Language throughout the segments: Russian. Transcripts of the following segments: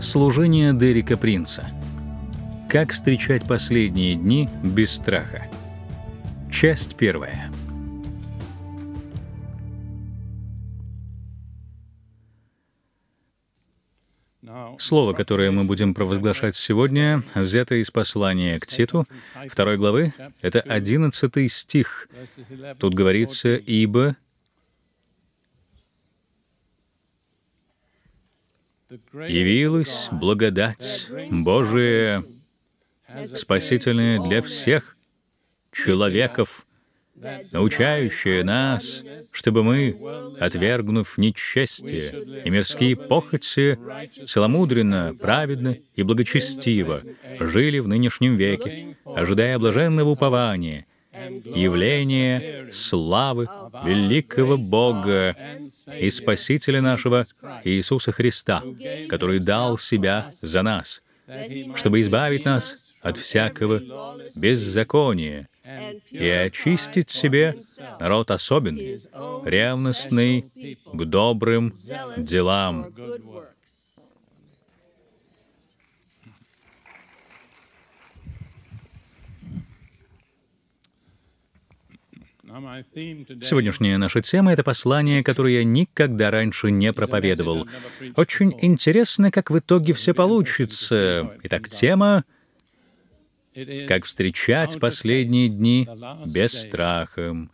Служение Дерека Принца. Как встречать последние дни без страха. Часть первая. Слово, которое мы будем провозглашать сегодня, взято из послания к Титу, второй главы, это 11 стих. Тут говорится «Ибо явилась благодать Божия, спасительная для всех человеков, научающая нас, чтобы мы, отвергнув нечестие и мирские похоти, целомудренно, праведно и благочестиво жили в нынешнем веке, ожидая блаженного упования, явление славы великого Бога и Спасителя нашего Иисуса Христа, который дал Себя за нас, чтобы избавить нас от всякого беззакония и очистить себе народ особенный, ревностный к добрым делам. Сегодняшняя наша тема — это послание, которое я никогда раньше не проповедовал. Очень интересно, как в итоге все получится. Итак, тема как встречать последние дни без страха.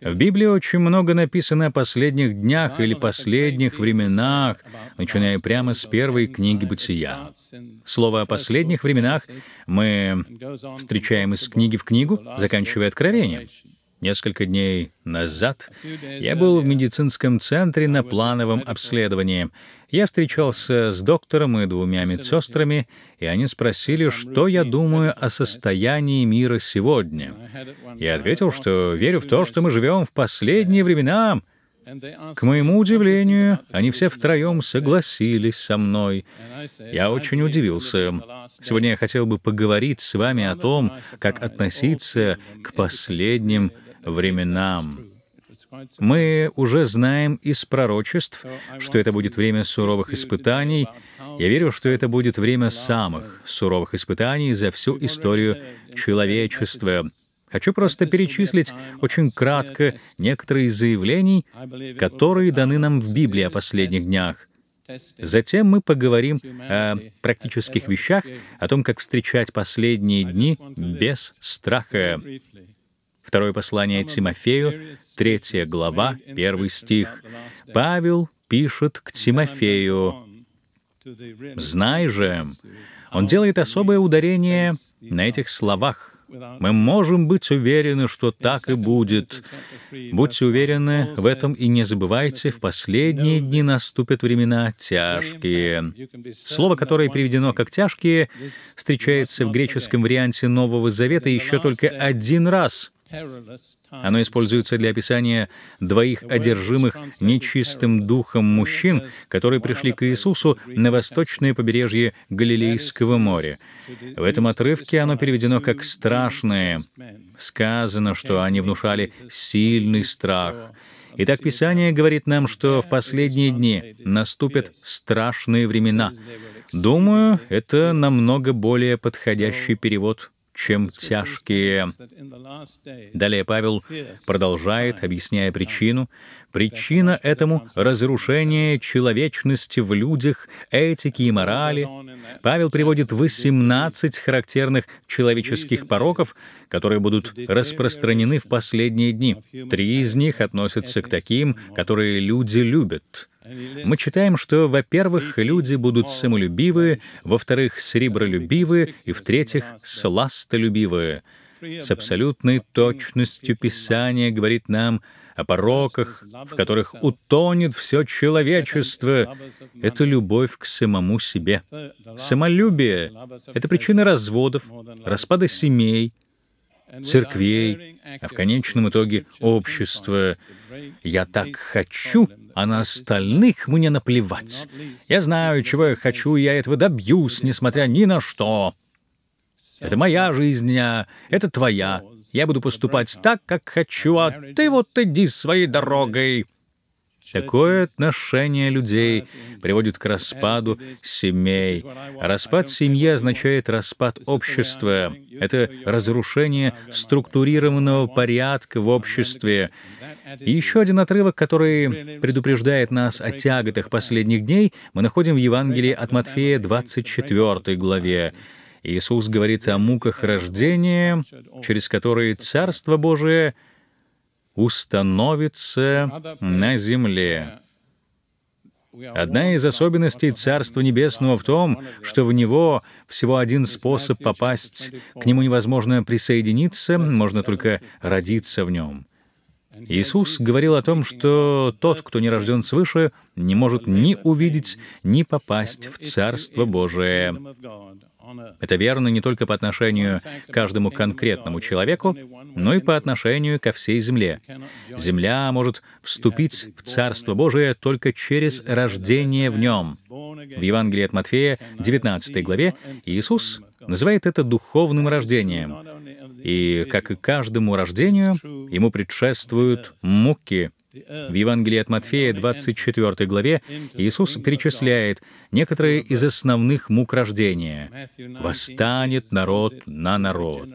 В Библии очень много написано о последних днях или последних временах, начиная прямо с первой книги Бытия. Слово о последних временах мы встречаем из книги в книгу, заканчивая Откровением. Несколько дней назад я был в медицинском центре на плановом обследовании. Я встречался с доктором и двумя медсестрами, и они спросили, что я думаю о состоянии мира сегодня. Я ответил, что верю в то, что мы живем в последние времена. К моему удивлению, они все втроем согласились со мной. Я очень удивился. Сегодня я хотел бы поговорить с вами о том, как относиться к последним временам временам. Мы уже знаем из пророчеств, что это будет время суровых испытаний. Я верю, что это будет время самых суровых испытаний за всю историю человечества. Хочу просто перечислить очень кратко некоторые из заявлений, которые даны нам в Библии о последних днях. Затем мы поговорим о практических вещах, о том, как встречать последние дни без страха. Второе послание Тимофею, третья глава, первый стих. Павел пишет к Тимофею, «Знай же». Он делает особое ударение на этих словах. Мы можем быть уверены, что так и будет. Будьте уверены в этом и не забывайте, в последние дни наступят времена тяжкие. Слово, которое приведено как «тяжкие», встречается в греческом варианте Нового Завета еще только один раз. Оно используется для описания двоих одержимых нечистым духом мужчин, которые пришли к Иисусу на восточное побережье Галилейского моря. В этом отрывке оно переведено как «страшное». Сказано, что они внушали сильный страх. Итак, Писание говорит нам, что в последние дни наступят страшные времена. Думаю, это намного более подходящий перевод чем тяжкие. Далее Павел продолжает, объясняя причину. Причина этому — разрушение человечности в людях, этики и морали. Павел приводит 18 характерных человеческих пороков, которые будут распространены в последние дни. Три из них относятся к таким, которые люди любят — мы читаем, что, во-первых, люди будут самолюбивы, во-вторых, сребролюбивы, и, в-третьих, сластолюбивы. С абсолютной точностью Писание говорит нам о пороках, в которых утонет все человечество. Это любовь к самому себе. Самолюбие — это причина разводов, распада семей — церквей, а в конечном итоге общества. Я так хочу, а на остальных мне наплевать. Я знаю, чего я хочу, и я этого добьюсь, несмотря ни на что. Это моя жизнь, а это твоя. Я буду поступать так, как хочу, а ты вот иди своей дорогой. Такое отношение людей приводит к распаду семей. Распад семьи означает распад общества. Это разрушение структурированного порядка в обществе. И еще один отрывок, который предупреждает нас о тяготах последних дней, мы находим в Евангелии от Матфея 24 главе. Иисус говорит о муках рождения, через которые Царство Божие — установится на земле. Э, Одна из особенностей Царства Небесного в том, что в него всего один способ попасть, к нему невозможно присоединиться, можно только родиться в нем. Иисус говорил о том, что тот, кто не рожден свыше, не может ни увидеть, ни попасть в Царство Божие. Это верно не только по отношению к каждому конкретному человеку, но и по отношению ко всей земле. Земля может вступить в Царство Божие только через рождение в нем. В Евангелии от Матфея, 19 главе, Иисус называет это духовным рождением. И, как и каждому рождению, ему предшествуют муки, в Евангелии от Матфея, 24 главе, Иисус перечисляет некоторые из основных мук рождения. «Восстанет народ на народ».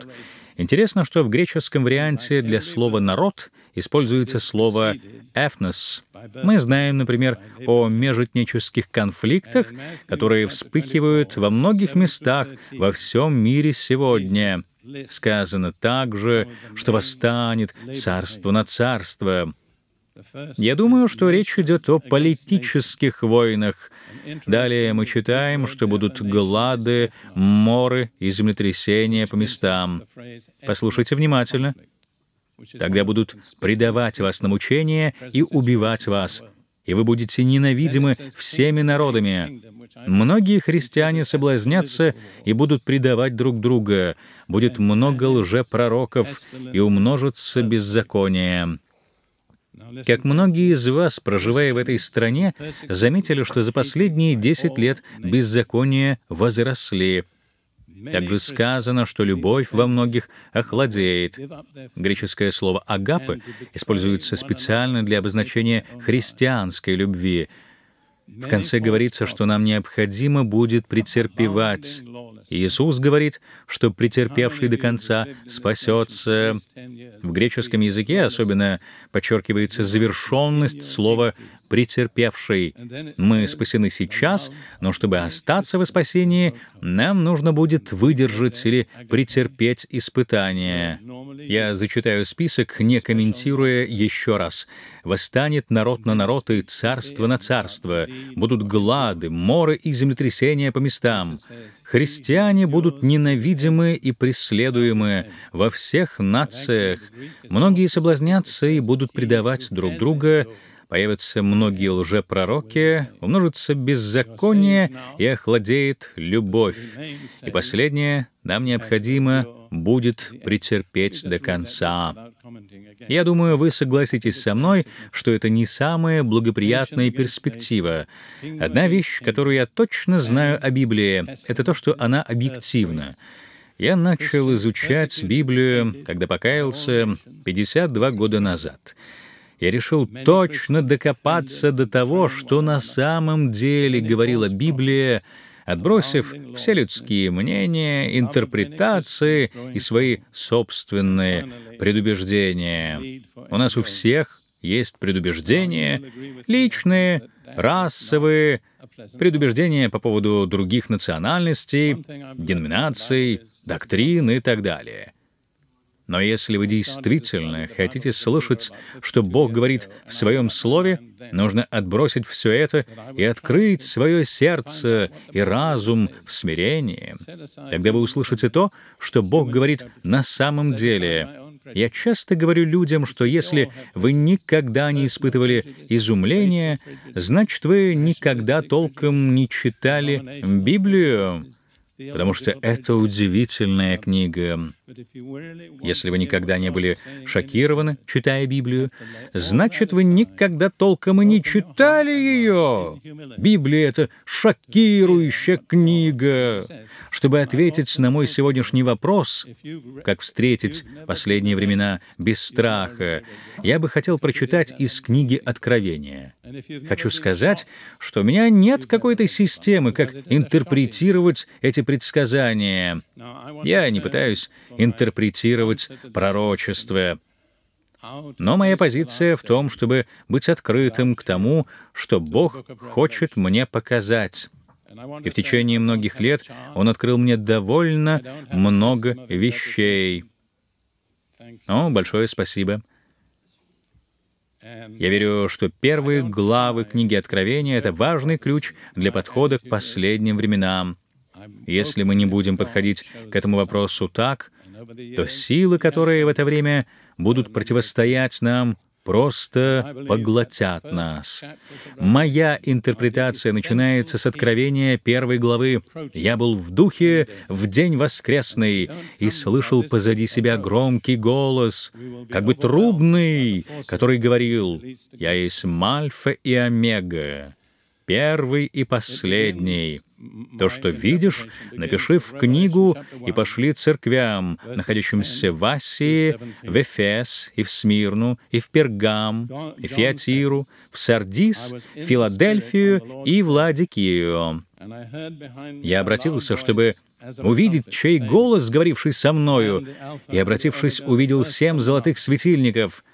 Интересно, что в греческом варианте для слова «народ» используется слово «эфнос». Мы знаем, например, о межэтнических конфликтах, которые вспыхивают во многих местах во всем мире сегодня. Сказано также, что восстанет царство на царство, я думаю, что речь идет о политических войнах. Далее мы читаем, что будут глады, моры и землетрясения по местам. Послушайте внимательно. Тогда будут предавать вас на мучения и убивать вас, и вы будете ненавидимы всеми народами. Многие христиане соблазнятся и будут предавать друг друга. Будет много лжепророков и умножится беззаконие. Как многие из вас, проживая в этой стране, заметили, что за последние 10 лет беззакония возросли. Также сказано, что любовь во многих охладеет. Греческое слово «агапы» используется специально для обозначения христианской любви. В конце говорится, что нам необходимо будет претерпевать. Иисус говорит, что претерпевший до конца спасется. В греческом языке, особенно подчеркивается завершенность слова «претерпевший». Мы спасены сейчас, но чтобы остаться во спасении, нам нужно будет выдержать или претерпеть испытания. Я зачитаю список, не комментируя еще раз. «Восстанет народ на народ и царство на царство. Будут глады, моры и землетрясения по местам. Христиане будут ненавидимы и преследуемы во всех нациях. Многие соблазнятся и будут будут предавать друг друга, появятся многие лжепророки, умножится беззаконие и охладеет любовь. И последнее, нам необходимо будет претерпеть до конца. Я думаю, вы согласитесь со мной, что это не самая благоприятная перспектива. Одна вещь, которую я точно знаю о Библии, это то, что она объективна. Я начал изучать Библию, когда покаялся 52 года назад. Я решил точно докопаться до того, что на самом деле говорила Библия, отбросив все людские мнения, интерпретации и свои собственные предубеждения. У нас у всех есть предубеждения, личные, расовые, предубеждения по поводу других национальностей, деноминаций, доктрин и так далее. Но если вы действительно хотите слышать, что Бог говорит в Своем Слове, нужно отбросить все это и открыть свое сердце и разум в смирении. Тогда вы услышите то, что Бог говорит на самом деле, я часто говорю людям, что если вы никогда не испытывали изумления, значит, вы никогда толком не читали Библию, потому что это удивительная книга. Если вы никогда не были шокированы, читая Библию, значит, вы никогда толком и не читали ее. Библия — это шокирующая книга. Чтобы ответить на мой сегодняшний вопрос, как встретить последние времена без страха, я бы хотел прочитать из книги Откровения. Хочу сказать, что у меня нет какой-то системы, как интерпретировать эти предсказания. Я не пытаюсь интерпретировать пророчество. Но моя позиция в том, чтобы быть открытым к тому, что Бог хочет мне показать. И в течение многих лет Он открыл мне довольно много вещей. О, большое спасибо. Я верю, что первые главы книги Откровения — это важный ключ для подхода к последним временам. Если мы не будем подходить к этому вопросу так, то силы, которые в это время будут противостоять нам, просто поглотят нас. Моя интерпретация начинается с откровения первой главы. «Я был в духе в день воскресный и слышал позади себя громкий голос, как бы трубный, который говорил, «Я есть Мальфа и Омега, первый и последний. То, что видишь, напиши в книгу и пошли церквям, находящимся в Асии, в Эфес, и в Смирну, и в Пергам, и в Фиатиру, в Сардис, Филадельфию и в Ладикию. Я обратился, чтобы увидеть, чей голос, говоривший со мною, и, обратившись, увидел семь золотых светильников —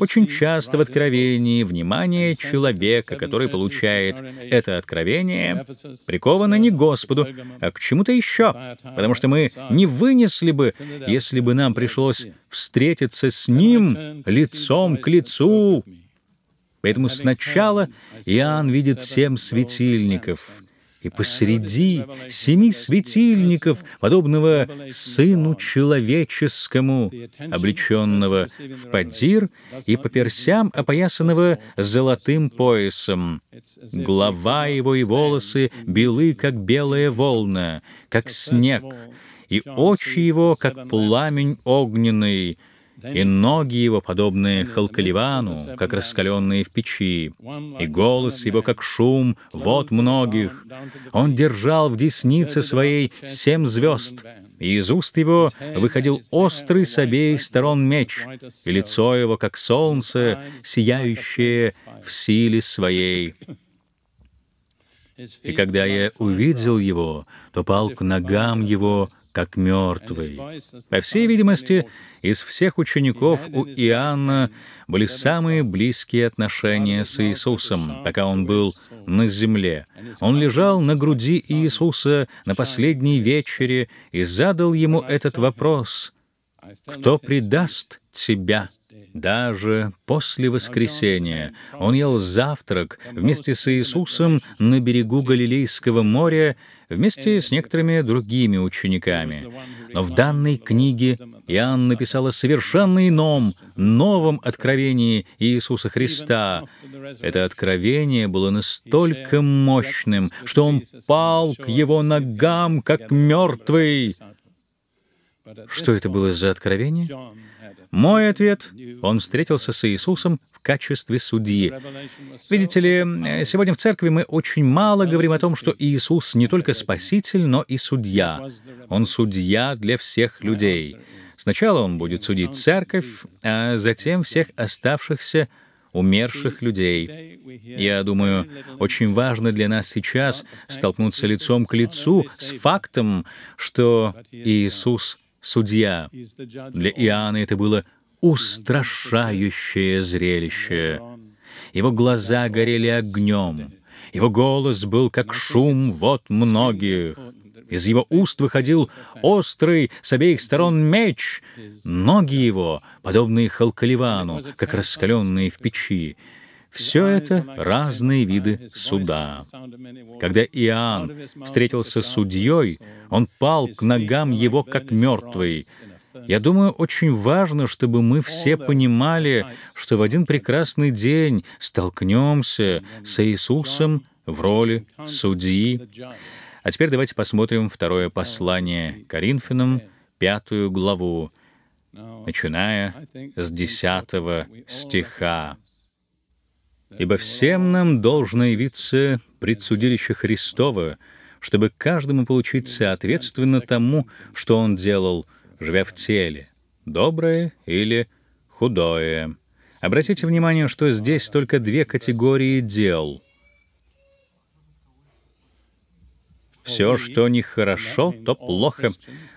очень часто в откровении внимание человека, который получает это откровение, приковано не к Господу, а к чему-то еще, потому что мы не вынесли бы, если бы нам пришлось встретиться с Ним лицом к лицу. Поэтому сначала Иоанн видит семь светильников, и посреди семи светильников, подобного сыну человеческому, облеченного в падир и по персям опоясанного золотым поясом. Глава его и волосы белы, как белая волна, как снег, и очи его, как пламень огненный — и ноги его, подобные халкаливану, как раскаленные в печи, и голос uh, его, как шум, вот многих. Он держал в деснице своей семь звезд, и из уст его выходил острый с обеих сторон меч, и лицо его, как солнце, сияющее в силе своей. И когда я увидел его, то пал к ногам его, как мертвый. По всей видимости, из всех учеников у Иоанна были самые близкие отношения с Иисусом, пока он был на земле. Он лежал на груди Иисуса на последней вечере и задал ему этот вопрос «Кто предаст тебя?» Даже после воскресения он ел завтрак вместе с Иисусом на берегу Галилейского моря вместе с некоторыми другими учениками. Но в данной книге Иоанн написал о совершенно ином, новом откровении Иисуса Христа. Это откровение было настолько мощным, что он пал к его ногам, как мертвый. Что это было за откровение? Мой ответ — он встретился с Иисусом в качестве судьи. Видите ли, э, сегодня в церкви мы очень мало говорим о том, что Иисус не только спаситель, но и судья. Он судья для всех людей. Сначала он будет судить церковь, а затем всех оставшихся умерших людей. Я думаю, очень важно для нас сейчас столкнуться лицом к лицу с фактом, что Иисус судья. Для Иоанна это было устрашающее зрелище. Его глаза горели огнем, его голос был как шум вот многих. Из его уст выходил острый с обеих сторон меч. Ноги его, подобные халкаливану, как раскаленные в печи. Все это разные виды суда. Когда Иоанн встретился с судьей, он пал к ногам его как мертвый. Я думаю, очень важно, чтобы мы все понимали, что в один прекрасный день столкнемся с Иисусом в роли судьи. А теперь давайте посмотрим второе послание Коринфянам, пятую главу, начиная с десятого стиха. Ибо всем нам должно явиться предсудилище Христово, чтобы каждому получить соответственно тому, что он делал, живя в теле, доброе или худое. Обратите внимание, что здесь только две категории дел. Все, что нехорошо, то плохо.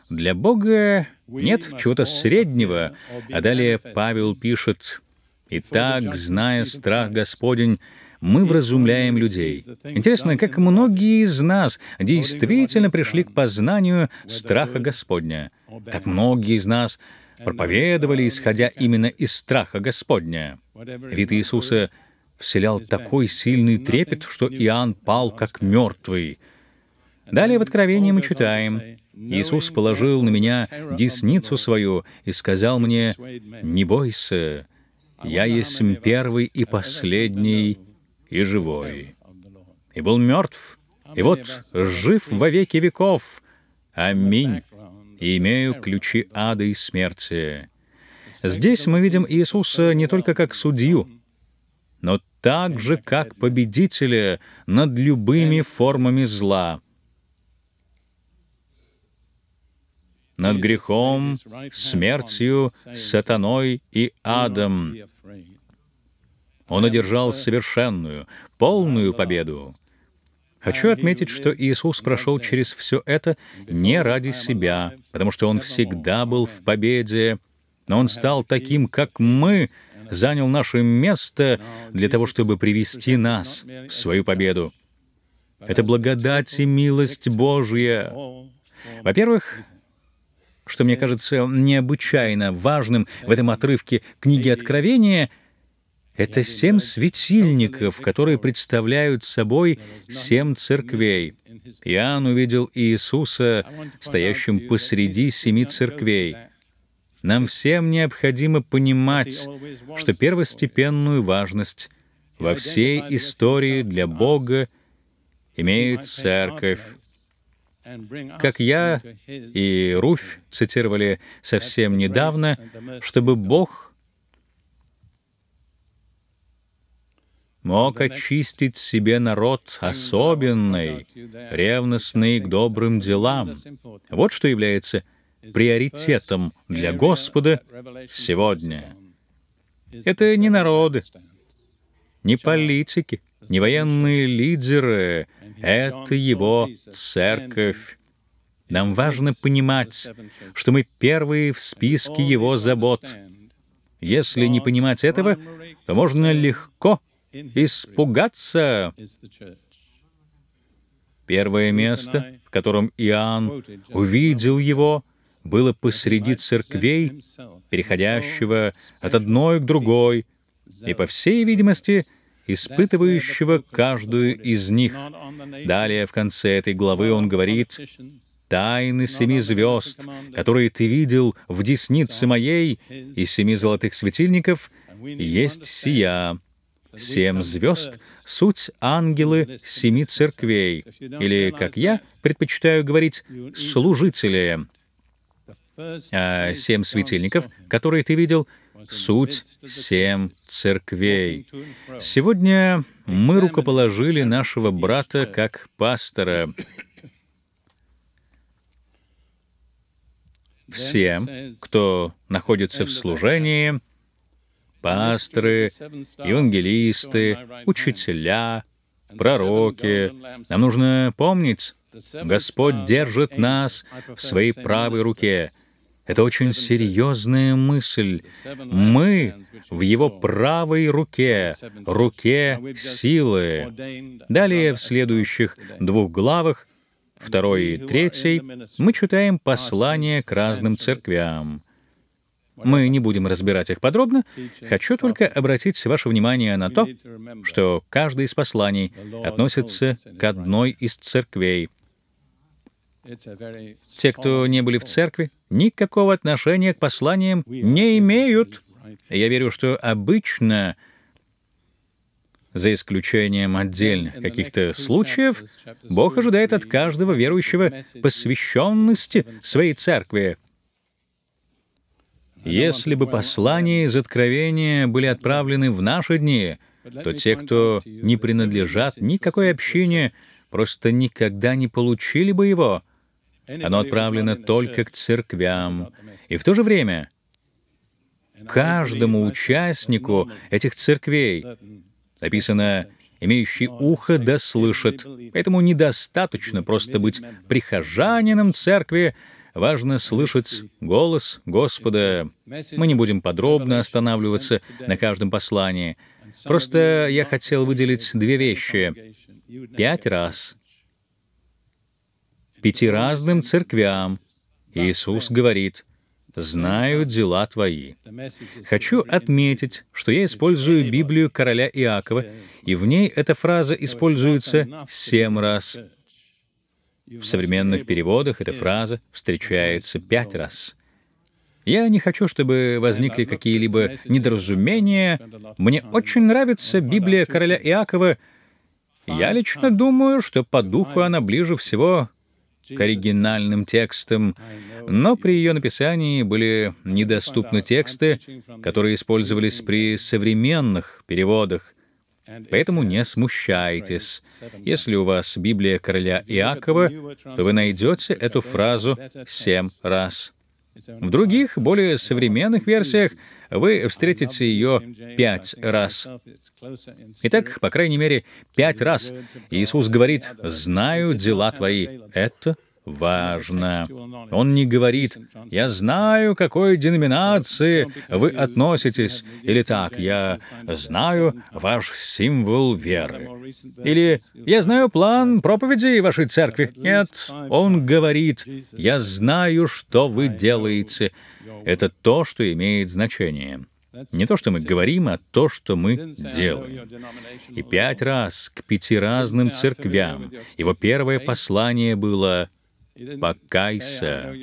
Для Бога нет чего-то среднего. А далее Павел пишет, Итак, зная страх Господень, мы вразумляем людей. Интересно, как многие из нас действительно пришли к познанию страха Господня. Как многие из нас проповедовали, исходя именно из страха Господня. Вид Иисуса вселял такой сильный трепет, что Иоанн пал как мертвый. Далее в Откровении мы читаем, «Иисус положил на меня десницу свою и сказал мне, «Не бойся, «Я а есть первый и последний и живой, и был мертв, а и вот жив во веки веков. Аминь, и имею ключи ада и смерти». Здесь мы видим Иисуса не только как судью, но также как победителя над любыми формами зла — над грехом, смертью, сатаной и адом. Он одержал совершенную, полную победу. Хочу отметить, что Иисус прошел через все это не ради себя, потому что Он всегда был в победе, но Он стал таким, как мы, занял наше место для того, чтобы привести нас в свою победу. Это благодать и милость Божья. Во-первых, что мне кажется необычайно важным в этом отрывке книги Откровения, это семь светильников, которые представляют собой семь церквей. Иоанн увидел Иисуса, стоящим посреди семи церквей. Нам всем необходимо понимать, что первостепенную важность во всей истории для Бога имеет церковь, как я и Руфь цитировали совсем недавно, чтобы Бог мог очистить себе народ особенный, ревностный к добрым делам. Вот что является приоритетом для Господа сегодня. Это не народы, не политики, не военные лидеры, это его церковь. Нам важно понимать, что мы первые в списке его забот. Если не понимать этого, то можно легко испугаться. Первое место, в котором Иоанн увидел его, было посреди церквей, переходящего от одной к другой, и, по всей видимости, — испытывающего каждую из них. Далее, в конце этой главы, он говорит, «Тайны семи звезд, которые ты видел в деснице моей, и семи золотых светильников, есть сия». Семь звезд — суть ангелы семи церквей, или, как я предпочитаю говорить, служители. А семь светильников, которые ты видел — суть семь церквей. Сегодня мы рукоположили нашего брата как пастора. Все, кто находится в служении, пасторы, евангелисты, учителя, пророки, нам нужно помнить, Господь держит нас в своей правой руке — это очень серьезная мысль. Мы в его правой руке, руке силы. Далее, в следующих двух главах, второй и третьей, мы читаем послания к разным церквям. Мы не будем разбирать их подробно, хочу только обратить ваше внимание на то, что каждое из посланий относится к одной из церквей — те, кто не были в церкви, никакого отношения к посланиям не имеют. Я верю, что обычно, за исключением отдельных каких-то случаев, Бог ожидает от каждого верующего посвященности своей церкви. Если бы послания из Откровения были отправлены в наши дни, то те, кто не принадлежат никакой общине, просто никогда не получили бы его. Оно отправлено только к церквям. И в то же время каждому участнику этих церквей написано «имеющий ухо да слышит». Поэтому недостаточно просто быть прихожанином церкви, Важно слышать голос Господа. Мы не будем подробно останавливаться на каждом послании. Просто я хотел выделить две вещи. Пять раз пяти разным церквям. Иисус говорит, «Знаю дела твои». Хочу отметить, что я использую Библию короля Иакова, и в ней эта фраза используется семь раз. В современных переводах эта фраза встречается пять раз. Я не хочу, чтобы возникли какие-либо недоразумения. Мне очень нравится Библия короля Иакова. Я лично думаю, что по духу она ближе всего к оригинальным текстам, но при ее написании были недоступны тексты, которые использовались при современных переводах. Поэтому не смущайтесь. Если у вас Библия короля Иакова, то вы найдете эту фразу семь раз. В других, более современных версиях — вы встретите ее пять раз. Итак, по крайней мере, пять раз Иисус говорит, «Знаю дела твои». Это важно. Он не говорит, «Я знаю, какой деноминации вы относитесь», или так, «Я знаю ваш символ веры», или «Я знаю план проповеди вашей церкви». Нет, он говорит, «Я знаю, что вы делаете». Это то, что имеет значение. Не то, что мы говорим, а то, что мы делаем. И пять раз к пяти разным церквям его первое послание было «Покайся».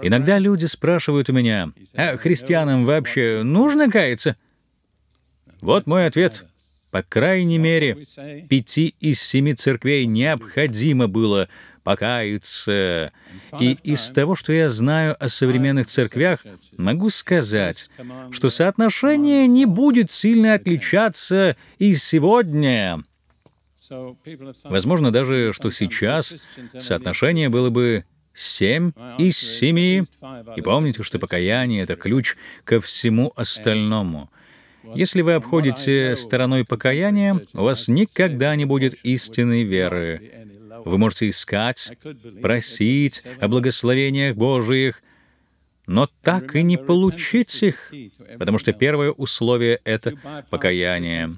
Иногда люди спрашивают у меня, «А христианам вообще нужно каяться?» Вот мой ответ. По крайней мере, пяти из семи церквей необходимо было покаяться. И из того, что я знаю о современных церквях, могу сказать, что соотношение не будет сильно отличаться и сегодня. Возможно даже, что сейчас соотношение было бы 7 из 7. И помните, что покаяние — это ключ ко всему остальному. Если вы обходите стороной покаяния, у вас никогда не будет истинной веры. Вы можете искать, просить о благословениях Божиих, но так и не получить их, потому что первое условие — это покаяние.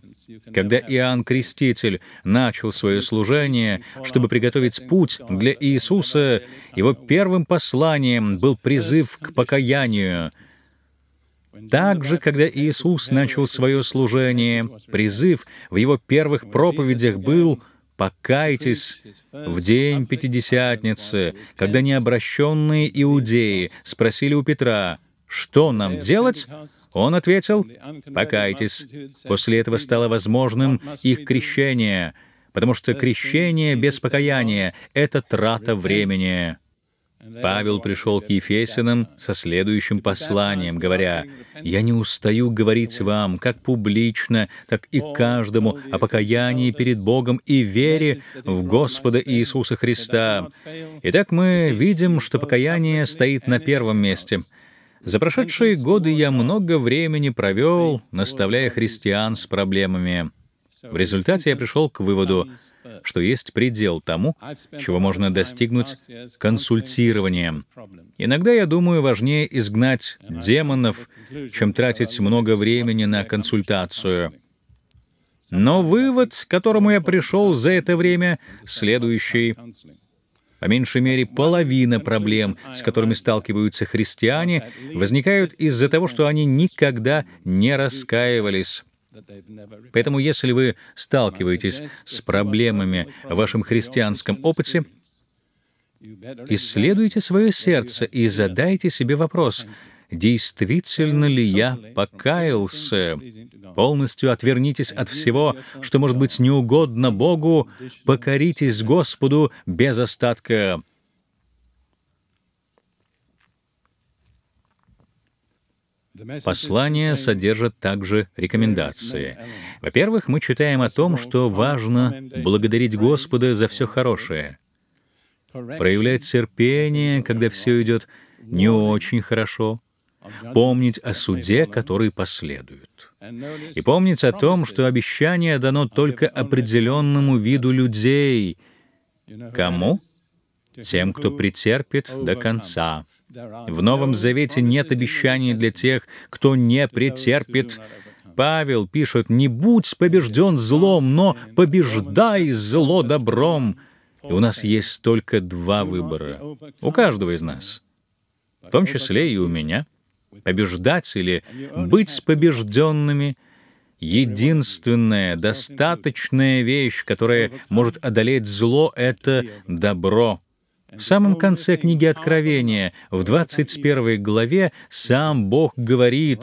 Когда Иоанн Креститель начал свое служение, чтобы приготовить путь для Иисуса, его первым посланием был призыв к покаянию — также, когда Иисус начал свое служение, призыв в его первых проповедях был «Покайтесь в день Пятидесятницы», когда необращенные иудеи спросили у Петра, «Что нам делать?» Он ответил, «Покайтесь». После этого стало возможным их крещение, потому что крещение без покаяния — это трата времени. Павел пришел к ефесянам со следующим посланием, говоря, «Я не устаю говорить вам, как публично, так и каждому о покаянии перед Богом и вере в Господа Иисуса Христа». Итак, мы видим, что покаяние стоит на первом месте. За прошедшие годы я много времени провел, наставляя христиан с проблемами. В результате я пришел к выводу, что есть предел тому, чего можно достигнуть консультированием. Иногда, я думаю, важнее изгнать демонов, чем тратить много времени на консультацию. Но вывод, к которому я пришел за это время, следующий. По меньшей мере, половина проблем, с которыми сталкиваются христиане, возникают из-за того, что они никогда не раскаивались. Поэтому, если вы сталкиваетесь с проблемами в вашем христианском опыте, исследуйте свое сердце и задайте себе вопрос, действительно ли я покаялся? Полностью отвернитесь от всего, что может быть неугодно Богу, покоритесь Господу без остатка. Послание содержит также рекомендации. Во-первых, мы читаем о том, что важно благодарить Господа за все хорошее, проявлять терпение, когда все идет не очень хорошо, помнить о суде, который последует, и помнить о том, что обещание дано только определенному виду людей. Кому? Тем, кто претерпит до конца. В Новом Завете нет обещаний для тех, кто не претерпит. Павел пишет, «Не будь побежден злом, но побеждай зло добром». И у нас есть только два выбора. У каждого из нас. В том числе и у меня. Побеждать или быть побежденными — Единственная достаточная вещь, которая может одолеть зло, — это добро. В самом конце книги Откровения, в 21 главе, сам Бог говорит,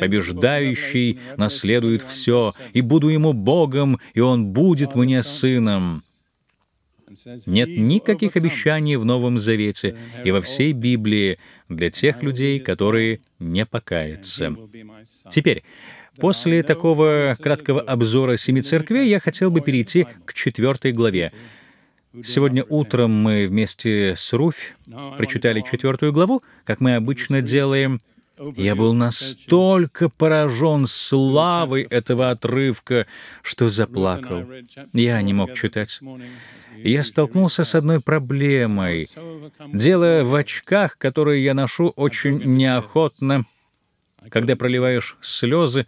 «Побеждающий наследует все, и буду ему Богом, и он будет мне сыном». Нет никаких обещаний в Новом Завете и во всей Библии для тех людей, которые не покаятся. Теперь, после такого краткого обзора семи церквей, я хотел бы перейти к четвертой главе — Сегодня утром мы вместе с Руфь прочитали четвертую главу, как мы обычно делаем. Я был настолько поражен славой этого отрывка, что заплакал. Я не мог читать. Я столкнулся с одной проблемой. Дело в очках, которые я ношу очень неохотно. Когда проливаешь слезы,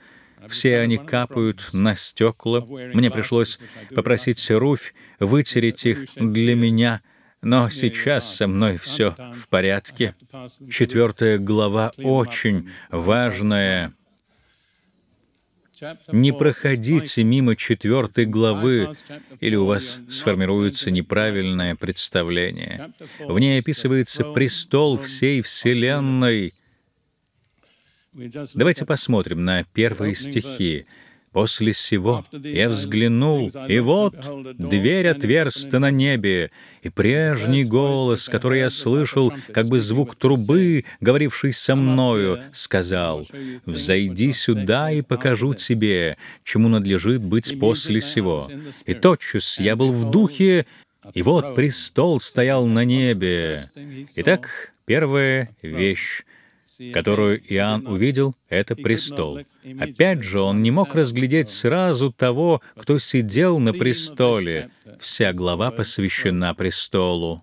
все они капают на стекла. Мне пришлось попросить Руфь вытереть их для меня, но сейчас со мной все в порядке. Четвертая глава очень важная. Не проходите мимо четвертой главы, или у вас сформируется неправильное представление. В ней описывается престол всей Вселенной — Давайте посмотрим на первые стихи. «После сего я взглянул, и вот дверь отверста на небе, и прежний голос, который я слышал, как бы звук трубы, говоривший со мною, сказал, «Взойди сюда и покажу тебе, чему надлежит быть после сего». И тотчас я был в духе, и вот престол стоял на небе. Итак, первая вещь — которую Иоанн увидел, — это престол. Опять же, он не мог разглядеть сразу того, кто сидел на престоле. Вся глава посвящена престолу.